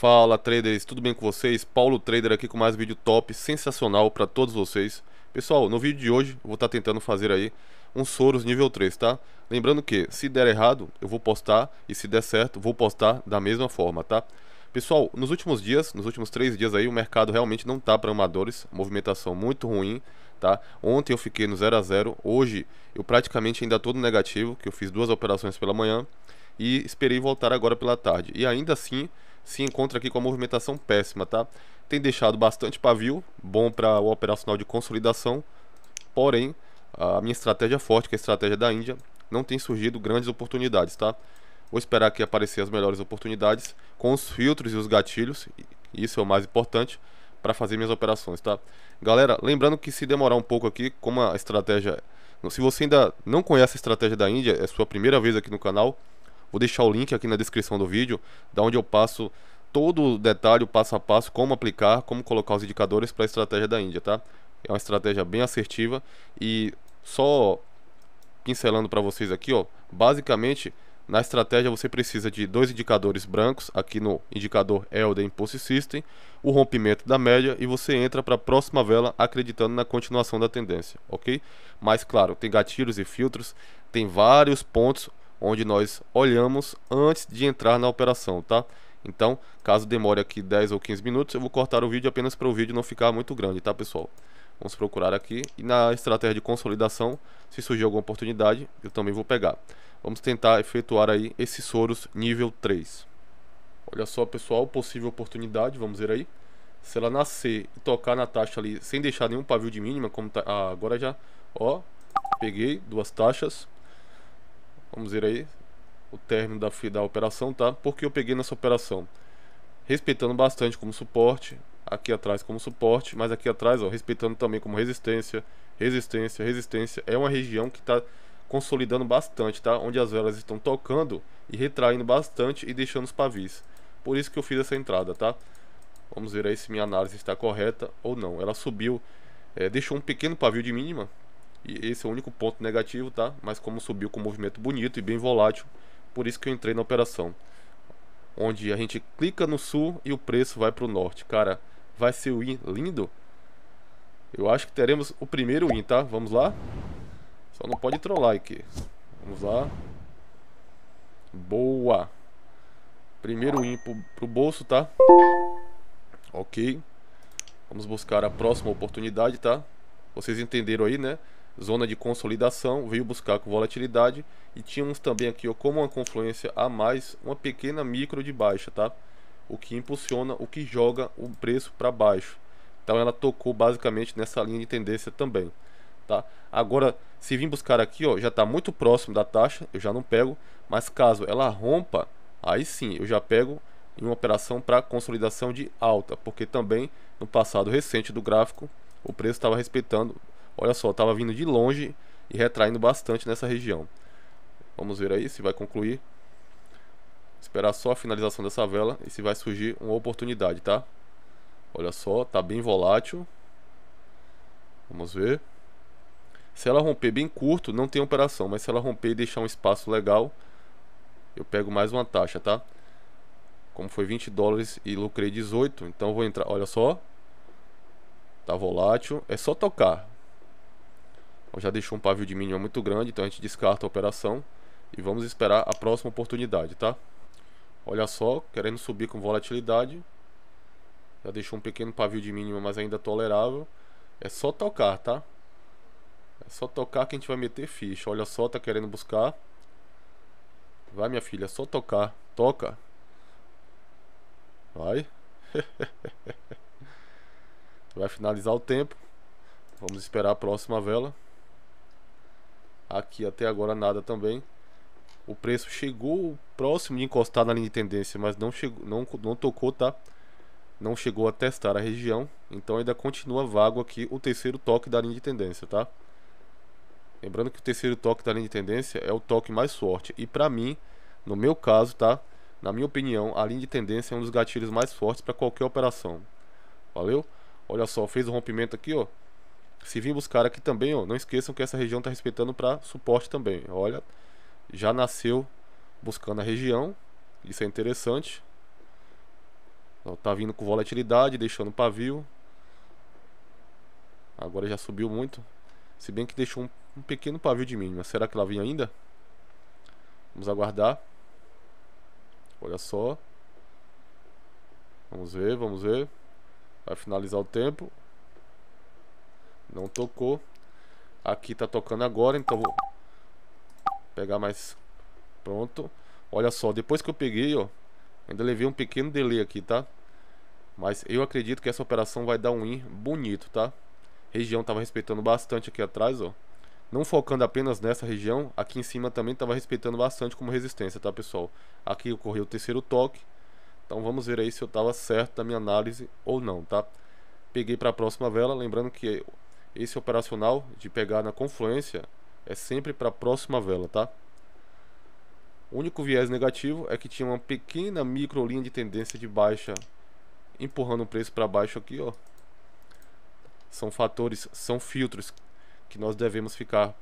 Fala traders, tudo bem com vocês? Paulo Trader aqui com mais vídeo top, sensacional para todos vocês. Pessoal, no vídeo de hoje vou estar tá tentando fazer aí um Soros nível 3, tá? Lembrando que se der errado eu vou postar e se der certo vou postar da mesma forma, tá? Pessoal, nos últimos dias, nos últimos três dias aí o mercado realmente não tá para amadores, movimentação muito ruim, tá? Ontem eu fiquei no 0 a 0, hoje eu praticamente ainda todo negativo, que eu fiz duas operações pela manhã e esperei voltar agora pela tarde. E ainda assim se encontra aqui com a movimentação péssima, tá? Tem deixado bastante pavio, bom para o operacional de consolidação, porém, a minha estratégia é forte, que é a estratégia da Índia, não tem surgido grandes oportunidades, tá? Vou esperar aqui aparecer as melhores oportunidades com os filtros e os gatilhos, isso é o mais importante para fazer minhas operações, tá? Galera, lembrando que se demorar um pouco aqui, como a estratégia, se você ainda não conhece a estratégia da Índia, é sua primeira vez aqui no canal, Vou deixar o link aqui na descrição do vídeo, da onde eu passo todo o detalhe, o passo a passo, como aplicar, como colocar os indicadores para a estratégia da Índia, tá? É uma estratégia bem assertiva e só pincelando para vocês aqui, ó, basicamente na estratégia você precisa de dois indicadores brancos, aqui no indicador Elden Impulse System, o rompimento da média e você entra para a próxima vela acreditando na continuação da tendência, ok? Mas claro, tem gatilhos e filtros, tem vários pontos onde nós olhamos antes de entrar na operação, tá? Então, caso demore aqui 10 ou 15 minutos, eu vou cortar o vídeo apenas para o vídeo não ficar muito grande, tá, pessoal? Vamos procurar aqui e na estratégia de consolidação, se surgir alguma oportunidade, eu também vou pegar. Vamos tentar efetuar aí esses soros nível 3. Olha só, pessoal, possível oportunidade, vamos ver aí. Se ela nascer e tocar na taxa ali sem deixar nenhum pavio de mínima, como tá, ah, agora já, ó, peguei duas taxas, vamos ver aí, o término da, da operação, tá? Porque eu peguei nessa operação, respeitando bastante como suporte, aqui atrás como suporte, mas aqui atrás, ó, respeitando também como resistência, resistência, resistência. É uma região que está consolidando bastante, tá? Onde as velas estão tocando e retraindo bastante e deixando os pavis. Por isso que eu fiz essa entrada, tá? Vamos ver aí se minha análise está correta ou não. Ela subiu, é, deixou um pequeno pavio de mínima, e esse é o único ponto negativo, tá? Mas como subiu com um movimento bonito e bem volátil, por isso que eu entrei na operação. Onde a gente clica no sul e o preço vai para o norte. Cara, vai ser o win lindo? Eu acho que teremos o primeiro win, tá? Vamos lá? Só não pode trollar aqui. Vamos lá. Boa. Primeiro win pro bolso, tá? Ok. Vamos buscar a próxima oportunidade, tá? Vocês entenderam aí, né? zona de consolidação, veio buscar com volatilidade e tínhamos também aqui ó, como uma confluência a mais, uma pequena micro de baixa, tá? O que impulsiona, o que joga o preço para baixo. Então ela tocou basicamente nessa linha de tendência também, tá? Agora, se vir buscar aqui, ó, já está muito próximo da taxa, eu já não pego, mas caso ela rompa, aí sim, eu já pego em uma operação para consolidação de alta, porque também no passado recente do gráfico, o preço estava respeitando Olha só, estava vindo de longe e retraindo bastante nessa região. Vamos ver aí se vai concluir. Esperar só a finalização dessa vela e se vai surgir uma oportunidade, tá? Olha só, tá bem volátil. Vamos ver. Se ela romper bem curto, não tem operação. Mas se ela romper e deixar um espaço legal, eu pego mais uma taxa, tá? Como foi 20 dólares e lucrei 18, então vou entrar. Olha só. Tá volátil. É só tocar já deixou um pavio de mínima muito grande, então a gente descarta a operação e vamos esperar a próxima oportunidade, tá? Olha só, querendo subir com volatilidade, já deixou um pequeno pavio de mínima, mas ainda tolerável. É só tocar, tá? É só tocar que a gente vai meter ficha. Olha só, tá querendo buscar. Vai, minha filha, é só tocar. Toca. Vai. vai finalizar o tempo. Vamos esperar a próxima vela. Aqui até agora nada também. O preço chegou próximo de encostar na linha de tendência, mas não, chegou, não, não tocou, tá? Não chegou a testar a região, então ainda continua vago aqui o terceiro toque da linha de tendência, tá? Lembrando que o terceiro toque da linha de tendência é o toque mais forte. E para mim, no meu caso, tá? Na minha opinião, a linha de tendência é um dos gatilhos mais fortes para qualquer operação. Valeu? Olha só, fez o rompimento aqui, ó. Se vir buscar aqui também, ó, não esqueçam que essa região está respeitando para suporte também. Olha, já nasceu buscando a região. Isso é interessante. Ó, tá vindo com volatilidade, deixando pavio. Agora já subiu muito. Se bem que deixou um, um pequeno pavio de mínima. Será que ela vem ainda? Vamos aguardar. Olha só. Vamos ver, vamos ver. Vai finalizar o tempo. Não tocou. Aqui tá tocando agora, então vou pegar mais... Pronto. Olha só, depois que eu peguei, ó, ainda levei um pequeno delay aqui, tá? Mas eu acredito que essa operação vai dar um win bonito, tá? Região tava respeitando bastante aqui atrás, ó. Não focando apenas nessa região, aqui em cima também estava respeitando bastante como resistência, tá pessoal? Aqui ocorreu o terceiro toque, então vamos ver aí se eu estava certo da minha análise ou não, tá? Peguei para a próxima vela, lembrando que esse operacional de pegar na confluência é sempre para a próxima vela, tá? O único viés negativo é que tinha uma pequena micro linha de tendência de baixa empurrando o preço para baixo aqui, ó. São fatores, são filtros que nós devemos ficar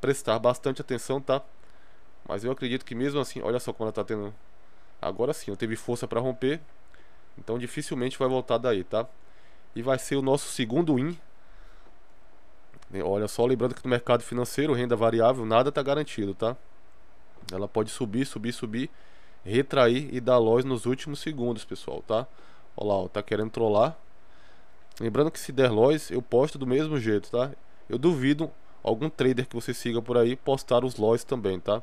prestar bastante atenção, tá? Mas eu acredito que mesmo assim, olha só como ela tá tendo agora sim, não teve força para romper. Então dificilmente vai voltar daí, tá? E vai ser o nosso segundo win Olha, só lembrando que no mercado financeiro, renda variável, nada está garantido, tá? Ela pode subir, subir, subir, retrair e dar loss nos últimos segundos, pessoal, tá? Olha lá, ó, tá querendo trollar. Lembrando que se der loss, eu posto do mesmo jeito, tá? Eu duvido algum trader que você siga por aí postar os loss também, tá?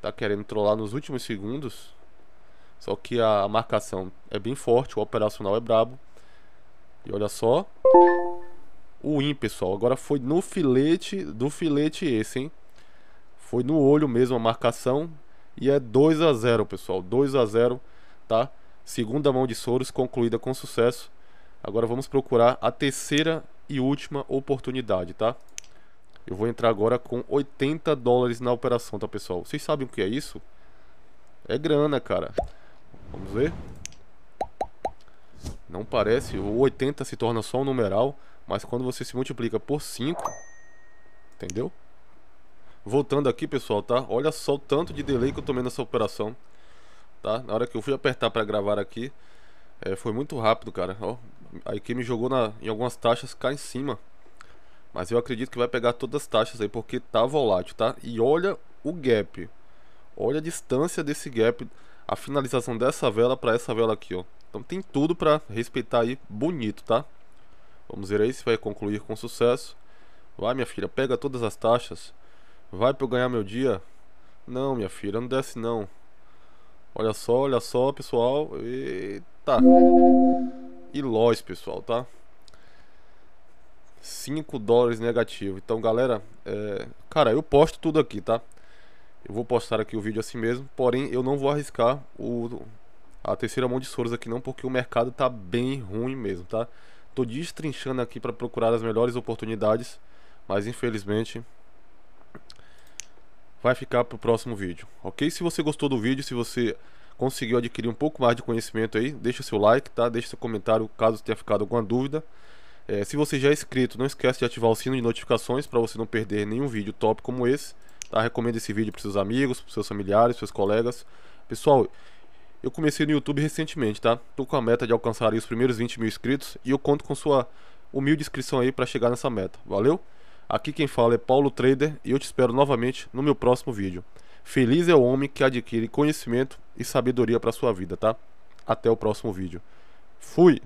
Tá querendo trollar nos últimos segundos. Só que a marcação é bem forte, o operacional é brabo. E olha só o win, pessoal. Agora foi no filete, do filete esse, hein? Foi no olho mesmo a marcação. E é 2 a 0 pessoal. 2 a 0 tá? Segunda mão de Soros concluída com sucesso. Agora vamos procurar a terceira e última oportunidade, tá? Eu vou entrar agora com 80 dólares na operação, tá, pessoal? Vocês sabem o que é isso? É grana, cara. Vamos ver. Não parece. O 80 se torna só um numeral. Mas quando você se multiplica por 5, entendeu? Voltando aqui, pessoal, tá? Olha só o tanto de delay que eu tomei nessa operação, tá? Na hora que eu fui apertar para gravar aqui, é, foi muito rápido, cara. Ó, aí que me jogou na, em algumas taxas cá em cima. Mas eu acredito que vai pegar todas as taxas aí, porque tá volátil, tá? E olha o gap. Olha a distância desse gap, a finalização dessa vela para essa vela aqui, ó. Então tem tudo para respeitar aí bonito, tá? Vamos ver aí se vai concluir com sucesso. Vai, minha filha, pega todas as taxas. Vai pra eu ganhar meu dia. Não, minha filha, não desce não. Olha só, olha só, pessoal. Eita. E loss, pessoal, tá? 5 dólares negativo. Então, galera, é... cara, eu posto tudo aqui, tá? Eu vou postar aqui o vídeo assim mesmo, porém eu não vou arriscar o a terceira mão de Soros aqui não, porque o mercado tá bem ruim mesmo, tá? Tô destrinchando aqui para procurar as melhores oportunidades, mas infelizmente vai ficar para o próximo vídeo, ok? Se você gostou do vídeo, se você conseguiu adquirir um pouco mais de conhecimento aí, deixa seu like, tá? Deixa seu comentário caso tenha ficado alguma dúvida. É, se você já é inscrito, não esquece de ativar o sino de notificações para você não perder nenhum vídeo top como esse. Tá? Recomenda esse vídeo para seus amigos, para seus familiares, seus colegas. Pessoal, eu comecei no YouTube recentemente, tá? Tô com a meta de alcançar os primeiros 20 mil inscritos e eu conto com sua humilde inscrição aí para chegar nessa meta, valeu? Aqui quem fala é Paulo Trader e eu te espero novamente no meu próximo vídeo. Feliz é o homem que adquire conhecimento e sabedoria para sua vida, tá? Até o próximo vídeo. Fui!